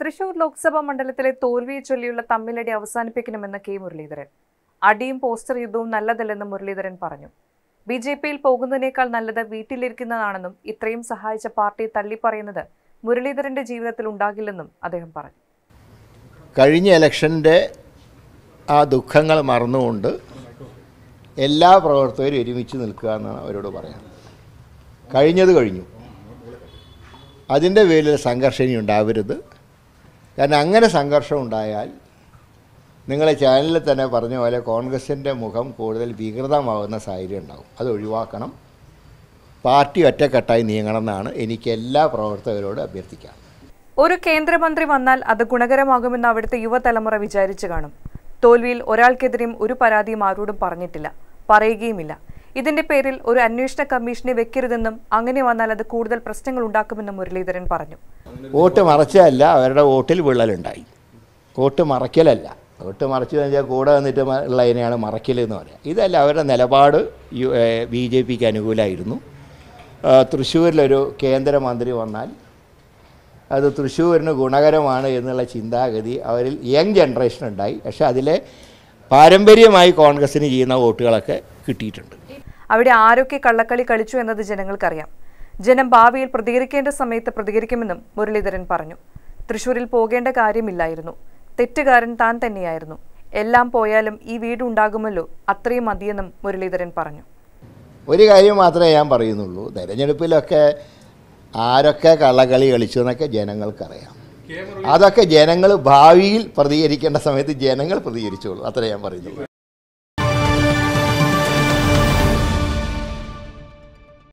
തൃശൂർ ലോക്സഭാ മണ്ഡലത്തിലെ തോൽവിയെ ചൊല്ലിയുള്ള തമ്മിലടി അവസാനിപ്പിക്കണമെന്ന് കെ മുരളീധരൻ അടിയും പോസ്റ്റർ യുദ്ധവും നല്ലതല്ലെന്ന് മുരളീധരൻ പറഞ്ഞു ബി ജെ പിയിൽ പോകുന്നതിനേക്കാൾ നല്ലത് വീട്ടിലിരിക്കുന്നതാണെന്നും ഇത്രയും സഹായിച്ച പാർട്ടിയെ തള്ളിപ്പറയുന്നത് മുരളീധരന്റെ ജീവിതത്തിൽ ഉണ്ടാകില്ലെന്നും അദ്ദേഹം പറഞ്ഞു കഴിഞ്ഞ ഇലക്ഷന്റെ ആ ദുഃഖങ്ങൾ മറന്നുകൊണ്ട് എല്ലാ പ്രവർത്തകരും ഒരുമിച്ച് നിൽക്കുക എന്നാണ് അവരോട് പറയാം കഴിഞ്ഞത് കഴിഞ്ഞു അതിൻ്റെ പേരിൽ സംഘർഷം ഉണ്ടാവരുത് കാരണം അങ്ങനെ സംഘർഷം ഉണ്ടായാൽ നിങ്ങളെ ചാനലിൽ തന്നെ പറഞ്ഞ പോലെ കോൺഗ്രസിൻ്റെ മുഖം കൂടുതൽ വികൃതമാകുന്ന സാഹചര്യം ഉണ്ടാകും അത് ഒഴിവാക്കണം പാർട്ടി ഒറ്റക്കെട്ടായി എന്നാണ് എനിക്ക് എല്ലാ പ്രവർത്തകരോടും അഭ്യർത്ഥിക്കാം ഒരു കേന്ദ്രമന്ത്രി വന്നാൽ അത് ഗുണകരമാകുമെന്ന് അവിടുത്തെ യുവതലമുറ വിചാരിച്ചു കാണും തോൽവിയിൽ ഒരാൾക്കെതിരെയും ഒരു പരാതിയും ആരോടും പറഞ്ഞിട്ടില്ല പറയുകയുമില്ല ഇതിന്റെ പേരിൽ ഒരു അന്വേഷണ കമ്മീഷനെ വെക്കരുതെന്നും അങ്ങനെ വന്നാൽ അത് കൂടുതൽ പ്രശ്നങ്ങൾ ഉണ്ടാക്കുമെന്നും മുരളീധരൻ പറഞ്ഞു വോട്ട് മറച്ചതല്ല അവരുടെ വോട്ടിൽ വിള്ളലുണ്ടായി വോട്ട് മറയ്ക്കലല്ല വോട്ട് മറച്ചു കഴിഞ്ഞാൽ കൂടെ വന്നിട്ട് ഉള്ളതിനെയാണ് മറയ്ക്കൽ എന്ന് പറയുക ഇതല്ല അവരുടെ നിലപാട് ബി ജെ പിക്ക് അനുകൂലമായിരുന്നു തൃശ്ശൂരിലൊരു കേന്ദ്രമന്ത്രി വന്നാൽ അത് തൃശ്ശൂരിന് ഗുണകരമാണ് എന്നുള്ള ചിന്താഗതി അവരിൽ യങ് ജനറേഷൻ ഉണ്ടായി പക്ഷേ അതിലെ പാരമ്പര്യമായി കോൺഗ്രസ്സിന് ചെയ്യുന്ന വോട്ടുകളൊക്കെ കിട്ടിയിട്ടുണ്ട് അവിടെ ആരൊക്കെ കള്ളക്കളി കളിച്ചു എന്നത് ജനങ്ങൾക്കറിയാം ജനം ഭാവിയിൽ പ്രതികരിക്കേണ്ട സമയത്ത് പ്രതികരിക്കുമെന്നും മുരളീധരൻ പറഞ്ഞു തൃശൂരിൽ പോകേണ്ട കാര്യമില്ലായിരുന്നു തെറ്റുകാരൻ താൻ തന്നെയായിരുന്നു എല്ലാം പോയാലും ഈ വീടുണ്ടാകുമല്ലോ അത്രയും മതിയെന്നും മുരളീധരൻ പറഞ്ഞു ഒരു കാര്യം മാത്രമേ ഞാൻ പറയുന്നുള്ളൂ തെരഞ്ഞെടുപ്പിലൊക്കെ ആരൊക്കെ കള്ളകളി കളിച്ചു എന്നൊക്കെ ജനങ്ങൾക്കറിയാം അതൊക്കെ ജനങ്ങൾ ഭാവിയിൽ പ്രതികരിക്കേണ്ട സമയത്ത് ജനങ്ങൾ പ്രതികരിച്ചോളൂ അത്രേ ഞാൻ പറയുന്നുള്ളൂ